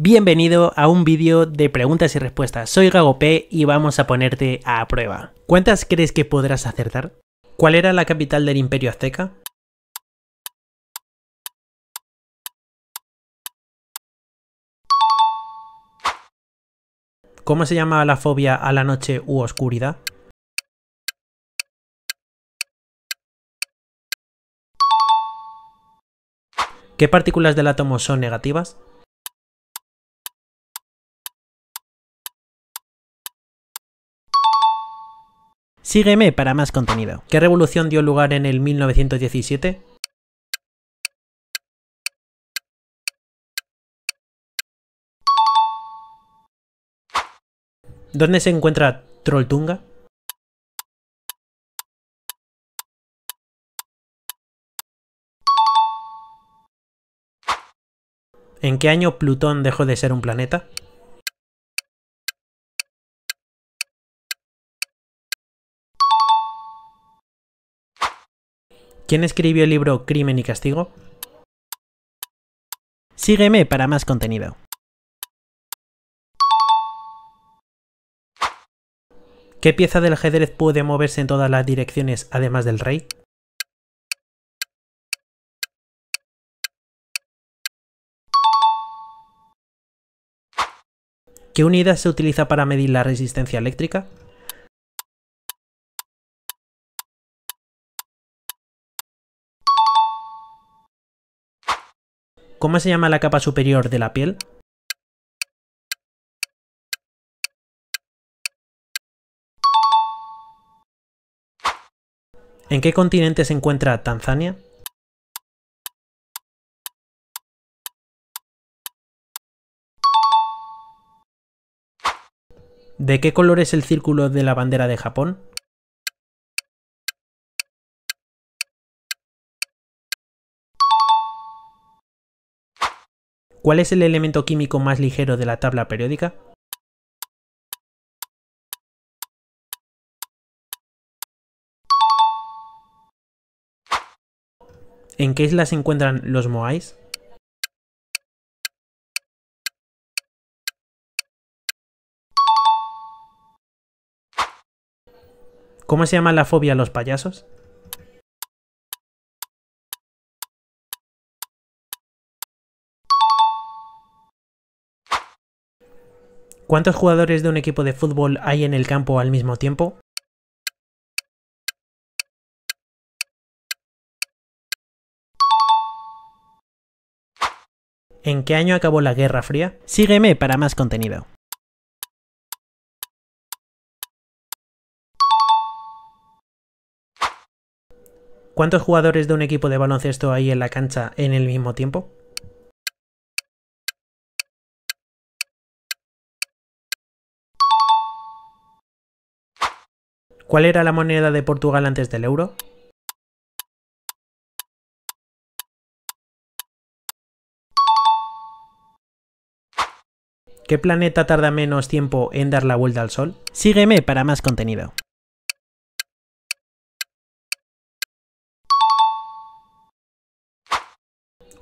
Bienvenido a un vídeo de preguntas y respuestas. Soy Gago P y vamos a ponerte a prueba. ¿Cuántas crees que podrás acertar? ¿Cuál era la capital del Imperio Azteca? ¿Cómo se llama la fobia a la noche u oscuridad? ¿Qué partículas del átomo son negativas? Sígueme para más contenido. ¿Qué revolución dio lugar en el 1917? ¿Dónde se encuentra Trolltunga? ¿En qué año Plutón dejó de ser un planeta? ¿Quién escribió el libro Crimen y Castigo? Sígueme para más contenido. ¿Qué pieza del ajedrez puede moverse en todas las direcciones además del rey? ¿Qué unidad se utiliza para medir la resistencia eléctrica? ¿Cómo se llama la capa superior de la piel? ¿En qué continente se encuentra Tanzania? ¿De qué color es el círculo de la bandera de Japón? ¿Cuál es el elemento químico más ligero de la tabla periódica? ¿En qué isla se encuentran los Moais? ¿Cómo se llama la fobia a los payasos? ¿Cuántos jugadores de un equipo de fútbol hay en el campo al mismo tiempo? ¿En qué año acabó la Guerra Fría? Sígueme para más contenido. ¿Cuántos jugadores de un equipo de baloncesto hay en la cancha en el mismo tiempo? ¿Cuál era la moneda de Portugal antes del euro? ¿Qué planeta tarda menos tiempo en dar la vuelta al Sol? Sígueme para más contenido.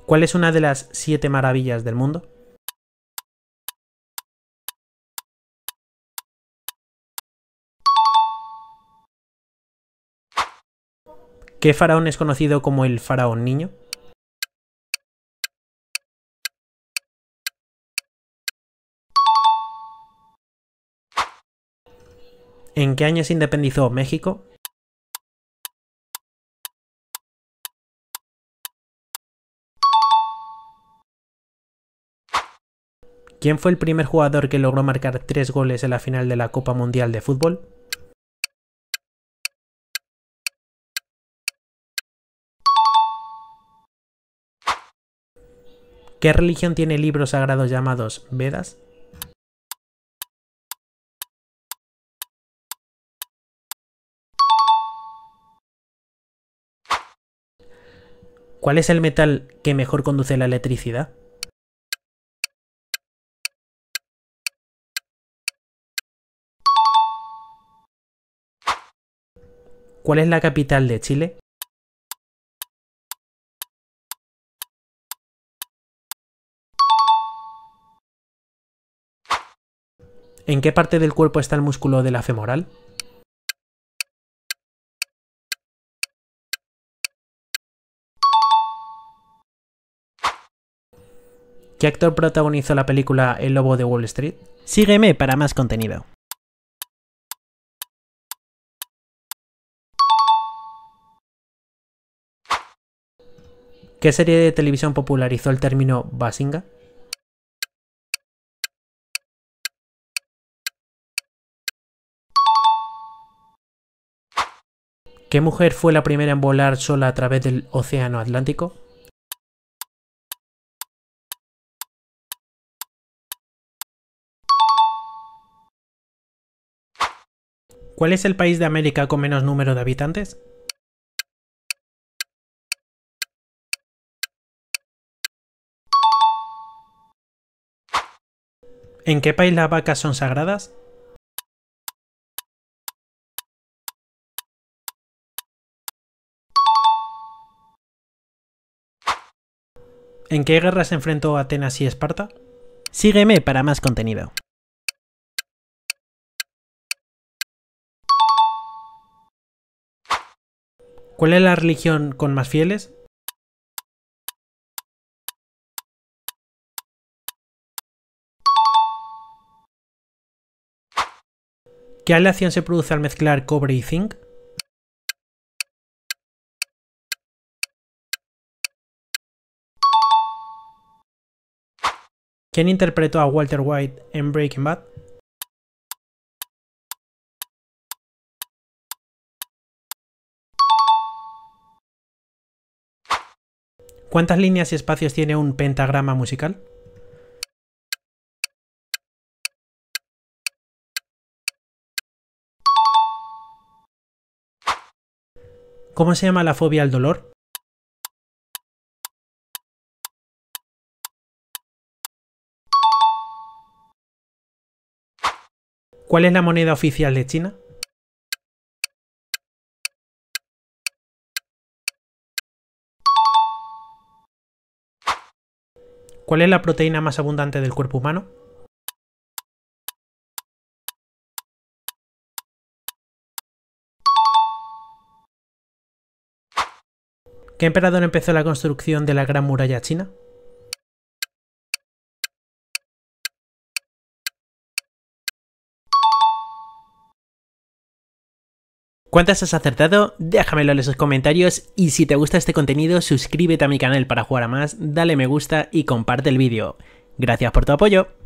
¿Cuál es una de las siete maravillas del mundo? ¿Qué faraón es conocido como el faraón niño? ¿En qué año se independizó México? ¿Quién fue el primer jugador que logró marcar tres goles en la final de la Copa Mundial de Fútbol? ¿Qué religión tiene libros sagrados llamados Vedas? ¿Cuál es el metal que mejor conduce la electricidad? ¿Cuál es la capital de Chile? ¿En qué parte del cuerpo está el músculo de la femoral? ¿Qué actor protagonizó la película El Lobo de Wall Street? Sígueme para más contenido. ¿Qué serie de televisión popularizó el término Basinga? ¿Qué mujer fue la primera en volar sola a través del Océano Atlántico? ¿Cuál es el país de América con menos número de habitantes? ¿En qué país las vacas son sagradas? ¿En qué guerras se enfrentó Atenas y Esparta? Sígueme para más contenido. ¿Cuál es la religión con más fieles? ¿Qué aleación se produce al mezclar cobre y zinc? ¿Quién interpretó a Walter White en Breaking Bad? ¿Cuántas líneas y espacios tiene un pentagrama musical? ¿Cómo se llama la fobia al dolor? ¿Cuál es la moneda oficial de China? ¿Cuál es la proteína más abundante del cuerpo humano? ¿Qué emperador empezó la construcción de la Gran Muralla China? ¿Cuántas has acertado? Déjamelo en los comentarios y si te gusta este contenido suscríbete a mi canal para jugar a más, dale me gusta y comparte el vídeo. Gracias por tu apoyo.